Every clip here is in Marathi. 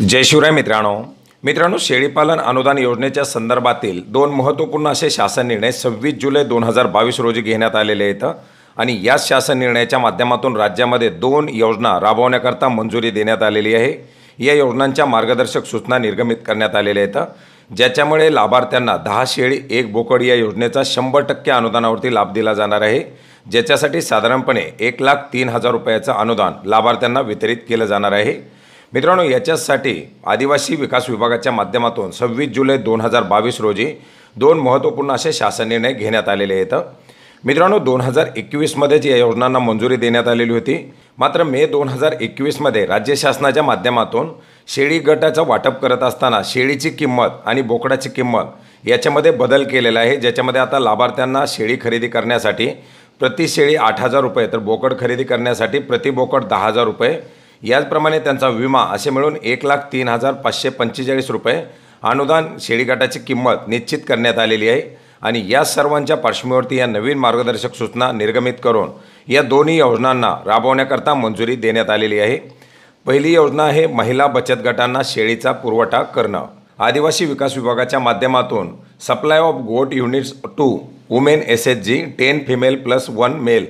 जय शिवराय मित्रांनो मित्रांनो शेळीपालन अनुदान योजनेच्या संदर्भातील दोन महत्त्वपूर्ण असे शासन निर्णय सव्वीस जुलै दोन हजार बावीस रोजी घेण्यात आलेले आहेत आणि याच शासन निर्णयाच्या माध्यमातून राज्यामध्ये दोन योजना राबवण्याकरता मंजुरी देण्यात आलेली आहे या योजनांच्या मार्गदर्शक सूचना निर्गमित करण्यात आलेल्या आहेत ज्याच्यामुळे लाभार्थ्यांना दहा शेळी एक बोकड या योजनेचा शंभर टक्के अनुदानावरती लाभ दिला जाणार आहे ज्याच्यासाठी साधारणपणे एक लाख तीन हजार रुपयाचं अनुदान लाभार्थ्यांना वितरित केलं जाणार आहे मित्रांनो याच्यासाठी आदिवासी विकास विभागाच्या माध्यमातून सव्वीस जुलै दोन हजार बावीस रोजी दोन महत्त्वपूर्ण असे शासन निर्णय घेण्यात आलेले आहेत मित्रांनो दोन हजार एकवीसमध्येच या योजनांना मंजुरी देण्यात आलेली होती मात्र मे दोन हजार एकवीसमध्ये राज्य शासनाच्या माध्यमातून शेळी गटाचं वाटप करत असताना शेळीची किंमत आणि बोकडाची किंमत याच्यामध्ये बदल केलेला आहे ज्याच्यामध्ये आता लाभार्थ्यांना शेळी खरेदी करण्यासाठी प्रति शेळी आठ हजार रुपये तर बोकड खरेदी करण्यासाठी प्रति बोकड दहा हजार रुपये याचप्रमाणे त्यांचा विमा असे मिळून एक लाख तीन हजार पाचशे पंचेचाळीस रुपये अनुदान गटाची किंमत निश्चित करण्यात आलेली आहे आणि या सर्वांच्या पार्श्वभूमीवरती या नवीन मार्गदर्शक सूचना निर्गमित करून या दोन्ही योजनांना राबवण्याकरता मंजुरी देण्यात आलेली आहे पहिली योजना आहे महिला बचत गटांना शेळीचा पुरवठा करणं आदिवासी विकास विभागाच्या माध्यमातून supply of goat units to women S H G ten female plus one male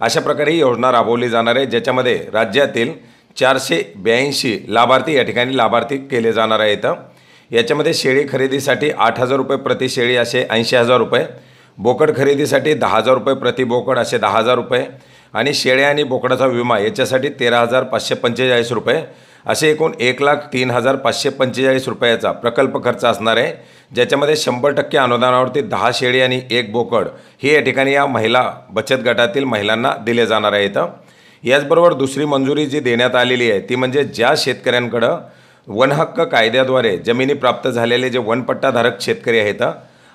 अशा प्रकारे ही योजना राबवली जाणार आहे ज्याच्यामध्ये राज्यातील चारशे ब्याऐंशी लाभार्थी या ठिकाणी लाभार्थी केले जाणार आहेत याच्यामध्ये शेळी खरेदीसाठी आठ हजार रुपये प्रति शेळी असे ऐंशी हजार रुपये बोकड खरेदीसाठी दहा हजार रुपये प्रति बोकड असे दहा हजार रुपये आणि शेळ्या आणि बोकडाचा विमा याच्यासाठी तेरा हजार पाचशे पंचेचाळीस रुपये असे एकूण एक लाख तीन हजार पाचशे पंचेचाळीस रुपयाचा प्रकल्प खर्च असणार आहे ज्याच्यामध्ये शंभर टक्के अनुदानावरती दहा शेळी आणि एक बोकड हे या ठिकाणी या महिला बचत गटातील महिलांना दिले जाणार आहेत याचबरोबर दुसरी मंजुरी जी देण्यात आलेली आहे ती म्हणजे ज्या शेतकऱ्यांकडं वनहक्क कायद्याद्वारे जमिनी प्राप्त झालेले जे वनपट्टाधारक शेतकरी आहेत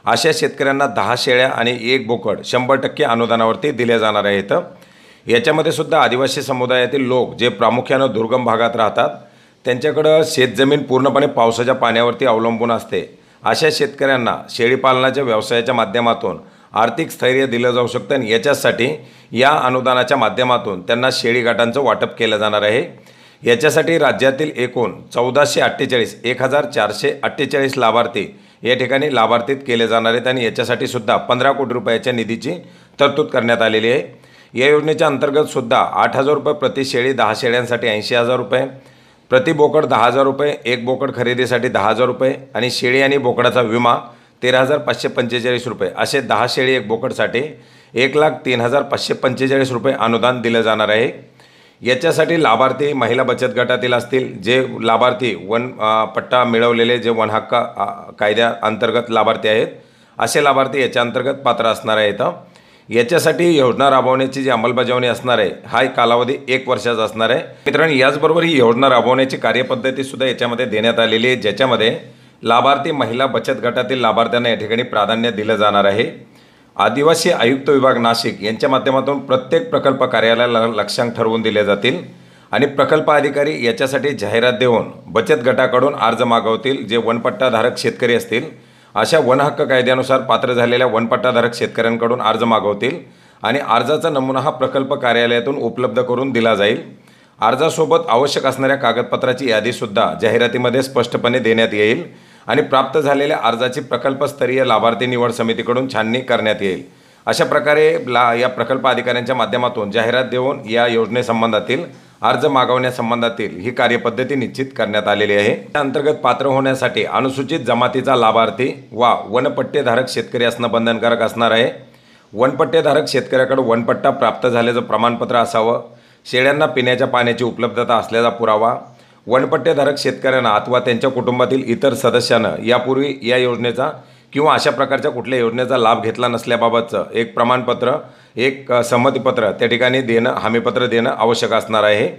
अशा शेतकऱ्यांना दहा शेळ्या आणि एक बोकड शंभर टक्के अनुदानावरती दिल्या जाणार आहेत याच्यामध्ये सुद्धा आदिवासी समुदायातील लोक जे प्रामुख्यानं दुर्गम भागात राहतात त्यांच्याकडं शेतजमीन पूर्णपणे पावसाच्या पाण्यावरती अवलंबून असते अशा शेतकऱ्यांना शेळीपालनाच्या व्यवसायाच्या माध्यमातून आर्थिक स्थैर्य दिलं जाऊ शकतं आणि याच्यासाठी या अनुदानाच्या माध्यमातून त्यांना शेळी गाठांचं वाटप केलं जाणार आहे याच्यासाठी राज्यातील एकूण चौदाशे अठ्ठेचाळीस एक हजार चारशे अठ्ठेचाळीस लाभार्थी या ठिकाणी लाभार्थीत केले जाणार आहेत आणि याच्यासाठी सुद्धा पंधरा कोटी रुपयाच्या निधीची तरतूद करण्यात आलेली आहे या योजनेच्या अंतर्गत सुद्धा आठ हजार रुपये प्रति शेळी दहा शेळ्यांसाठी ऐंशी हजार रुपये प्रति बोकड दहा हजार रुपये एक बोकड खरेदीसाठी दहा हजार रुपये आणि शेळी आणि बोकडाचा विमा तेरा हजार पाचशे पंचेचाळीस रुपये असे दहा शेळी एक बोकडसाठी एक लाख तीन हजार पाचशे पंचेचाळीस रुपये अनुदान दिलं जाणार आहे याच्यासाठी लाभार्थी महिला बचत गटातील असतील जे लाभार्थी वन पट्टा मिळवलेले जे वन हक्क अंतर्गत लाभार्थी आहेत असे लाभार्थी याच्या अंतर्गत पात्र असणार आहेत याच्यासाठी योजना राबवण्याची जी अंमलबजावणी असणार आहे हा कालावधी एक वर्षाचा असणार आहे मित्रांनो याचबरोबर ही योजना राबवण्याची कार्यपद्धतीसुद्धा याच्यामध्ये देण्यात आलेली आहे ज्याच्यामध्ये लाभार्थी महिला बचत गटातील लाभार्थ्यांना या ठिकाणी प्राधान्य दिलं जाणार आहे आदिवासी आयुक्त विभाग नाशिक यांच्या माध्यमातून प्रत्येक प्रकल्प कार्यालयाला लक्षांक ठरवून दिले जातील आणि प्रकल्प अधिकारी याच्यासाठी जाहिरात देऊन बचत गटाकडून अर्ज मागवतील जे वनपट्टाधारक शेतकरी असतील अशा वनहक्क कायद्यानुसार पात्र झालेल्या वनपट्टाधारक शेतकऱ्यांकडून अर्ज मागवतील आणि अर्जाचा नमुना हा प्रकल्प कार्यालयातून उपलब्ध करून दिला जाईल अर्जासोबत आवश्यक असणाऱ्या कागदपत्राची यादीसुद्धा जाहिरातीमध्ये स्पष्टपणे देण्यात येईल आणि प्राप्त झालेल्या अर्जाची प्रकल्पस्तरीय लाभार्थी निवड समितीकडून छाननी करण्यात येईल अशा प्रकारे ला या प्रकल्प अधिकाऱ्यांच्या माध्यमातून जाहिरात देऊन या योजनेसंबंधातील अर्ज मागवण्यासंबंधातील ही कार्यपद्धती निश्चित करण्यात आलेली आहे त्या अंतर्गत पात्र होण्यासाठी अनुसूचित जमातीचा लाभार्थी वा वनपट्टेधारक शेतकरी असणं बंधनकारक असणार आहे वनपट्टेधारक शेतकऱ्याकडं वनपट्टा प्राप्त झाल्याचं प्रमाणपत्र असावं शेळ्यांना पिण्याच्या पाण्याची उपलब्धता असल्याचा पुरावा वनपट्टेधारक शेतकऱ्यांना अथवा त्यांच्या कुटुंबातील इतर सदस्यानं यापूर्वी या योजनेचा किंवा अशा प्रकारच्या कुठल्या योजनेचा लाभ घेतला नसल्याबाबतचं एक प्रमाणपत्र एक संमतीपत्र त्या ठिकाणी देणं हमीपत्र देणं आवश्यक असणार आहे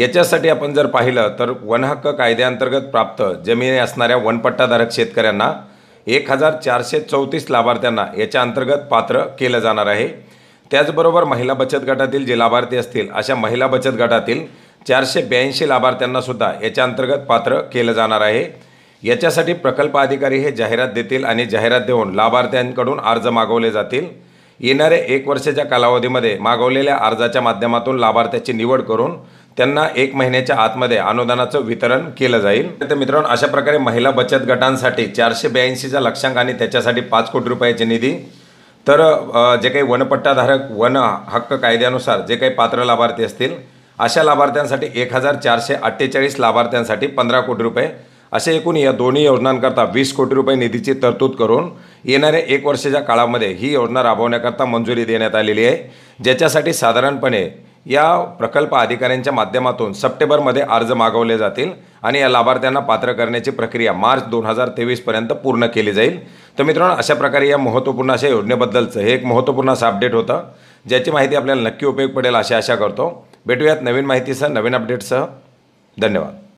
याच्यासाठी आपण जर पाहिलं तर वनहक्क कायद्याअंतर्गत प्राप्त जमिनी असणाऱ्या वनपट्टाधारक शेतकऱ्यांना एक हजार चारशे चौतीस लाभार्थ्यांना याच्या अंतर्गत पात्र केलं जाणार आहे त्याचबरोबर महिला बचत गटातील जे लाभार्थी असतील अशा महिला बचत गटातील चारशे ब्याऐंशी लाभार्थ्यांना सुद्धा याच्या अंतर्गत पात्र केलं जाणार आहे याच्यासाठी प्रकल्प अधिकारी हे जाहिरात देतील आणि जाहिरात देऊन लाभार्थ्यांकडून अर्ज मागवले जातील येणाऱ्या एक वर्षाच्या कालावधीमध्ये मागवलेल्या अर्जाच्या माध्यमातून लाभार्थ्याची निवड करून त्यांना एक महिन्याच्या आतमध्ये अनुदानाचं वितरण केलं जाईल तर मित्रांनो अशा प्रकारे महिला बचत गटांसाठी चारशे ब्याऐंशीचा लक्षांक आणि त्याच्यासाठी पाच कोटी रुपयाचे निधी तर जे काही वनपट्टाधारक वन हक्क कायद्यानुसार जे काही पात्र लाभार्थी असतील अशा लाभार्थ्यांसाठी एक हजार चारशे अठ्ठेचाळीस लाभार्थ्यांसाठी पंधरा कोटी रुपये असे एकूण या दोन्ही योजनांकरता वीस कोटी रुपये निधीची तरतूद करून येणाऱ्या एक वर्षाच्या काळामध्ये ही योजना राबवण्याकरता मंजुरी देण्यात आलेली आहे ज्याच्यासाठी साधारणपणे या प्रकल्प अधिकाऱ्यांच्या माध्यमातून सप्टेंबरमध्ये अर्ज मागवले जातील आणि या लाभार्थ्यांना पात्र करण्याची प्रक्रिया मार्च दोन हजार तेवीसपर्यंत पूर्ण केली जाईल तर मित्रांनो अशा प्रकारे या महत्त्वपूर्ण अशा योजनेबद्दलचं हे एक महत्त्वपूर्ण असं अपडेट होतं ज्याची माहिती आपल्याला नक्की उपयोग पडेल अशी आशा करतो भेटूयात नवीन माहितीसह नवीन अपडेटसह धन्यवाद